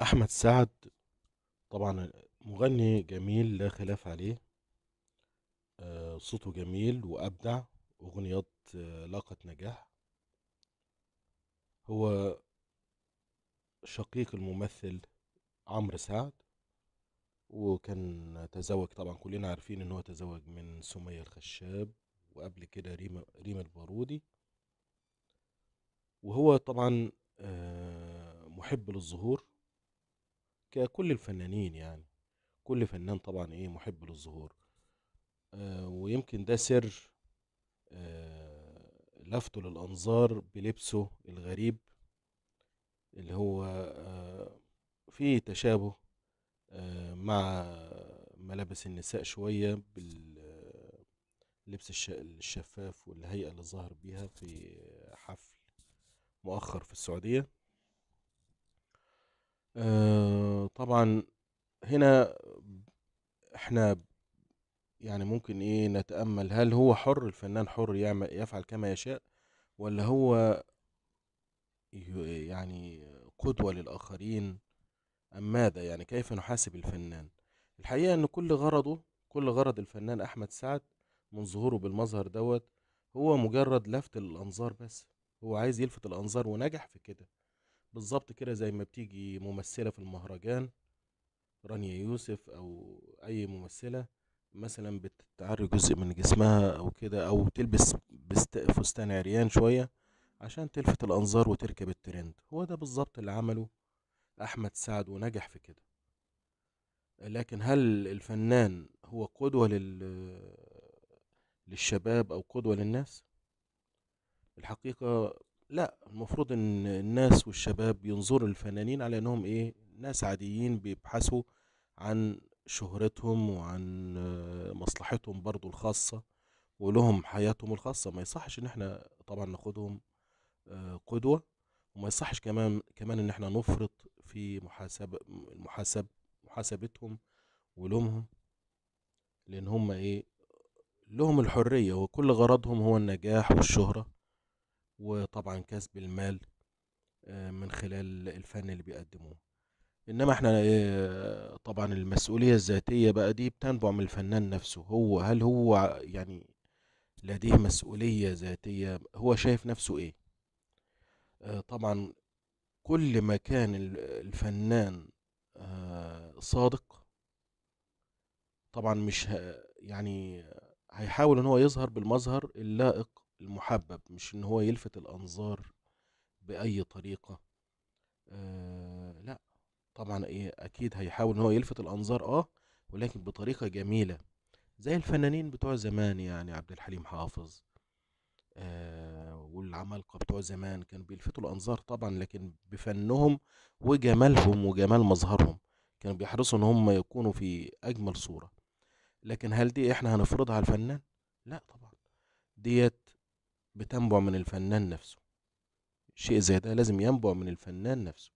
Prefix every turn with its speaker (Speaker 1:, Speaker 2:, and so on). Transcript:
Speaker 1: أحمد سعد طبعا مغني جميل لا خلاف عليه آه، صوته جميل وأبدع أغنيات آه، لاقت نجاح هو شقيق الممثل عمرو سعد وكان تزوج طبعا كلنا عارفين ان هو تزوج من سمية الخشاب وقبل كده ريما ريما البارودي وهو طبعا آه، محب للظهور ككل الفنانين يعني كل فنان طبعا ايه محب للظهور آه ويمكن ده سر آه لفته للانظار بلبسه الغريب اللي هو آه فيه تشابه آه مع ملابس النساء شوية باللبس الشفاف والهيئة اللي ظهر بيها في حفل مؤخر في السعودية آه، طبعًا هنا إحنا يعني ممكن إيه، نتأمّل هل هو حُر، الفنّان حُر يعمل يفعل كما يشاء ولا هو يعني قدوة للآخرين أم ماذا؟ يعني كيف نحاسب الفنّان؟ الحقيقة إن كل غرضه كل غرض الفنّان أحمد سعد من ظهوره بالمظهر دوت هو مُجرّد لَفْت للأنظار بس، هو عايز يلفت الأنظار ونجح في كده. بالظبط كده زي ما بتيجي ممثلة في المهرجان رانيا يوسف أو أي ممثلة مثلا بتعري جزء من جسمها أو كده أو تلبس فستان عريان شوية عشان تلفت الأنظار وتركب الترند هو ده بالظبط اللي عمله أحمد سعد ونجح في كده لكن هل الفنان هو قدوة لل... للشباب أو قدوة للناس؟ الحقيقة لا المفروض ان الناس والشباب ينظروا للفنانين على انهم ايه ناس عاديين بيبحثوا عن شهرتهم وعن آه، مصلحتهم برضو الخاصة ولهم حياتهم الخاصة ما يصحش ان احنا طبعا ناخدهم آه، قدوة وما يصحش كمان كمان ان احنا نفرط في محاسبة محاسب محاسبتهم ولومهم لان هم ايه لهم الحرية وكل غرضهم هو النجاح والشهرة وطبعا كسب المال آه، من خلال الفن اللي بيقدموه انما احنا آه، طبعا المسؤولية الذاتية بقى دي بتنبع من الفنان نفسه هو هل هو يعني لديه مسؤولية ذاتية هو شايف نفسه ايه آه، طبعا كل ما كان الفنان صادق طبعا مش يعني هيحاول ان هو يظهر بالمظهر اللائق المحبب مش ان هو يلفت الانظار باي طريقه آه لا طبعا ايه اكيد هيحاول ان هو يلفت الانظار اه ولكن بطريقه جميله زي الفنانين بتوع زمان يعني عبد الحليم حافظ آه والعمالقه بتوع زمان كانوا بيلفتوا الانظار طبعا لكن بفنهم وجمالهم وجمال مظهرهم كانوا بيحرصوا ان هم يكونوا في اجمل صوره لكن هل دي احنا هنفرضها على الفنان لا طبعا ديت بتنبع من الفنان نفسه شيء زي ده لازم ينبع من الفنان نفسه